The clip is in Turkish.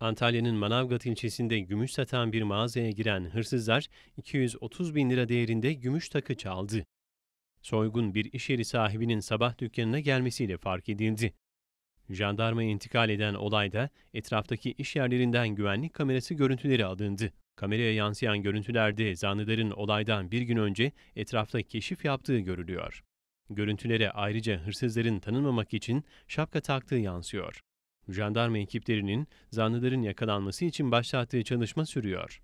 Antalya'nın Manavgat ilçesinde gümüş satan bir mağazaya giren hırsızlar 230 bin lira değerinde gümüş takı çaldı. Soygun bir iş yeri sahibinin sabah dükkanına gelmesiyle fark edildi. Jandarma intikal eden olayda etraftaki iş yerlerinden güvenlik kamerası görüntüleri alındı. Kameraya yansıyan görüntülerde zanlıların olaydan bir gün önce etrafta keşif yaptığı görülüyor. Görüntülere ayrıca hırsızların tanınmamak için şapka taktığı yansıyor. Jandarma ekiplerinin zanlıların yakalanması için başlattığı çalışma sürüyor.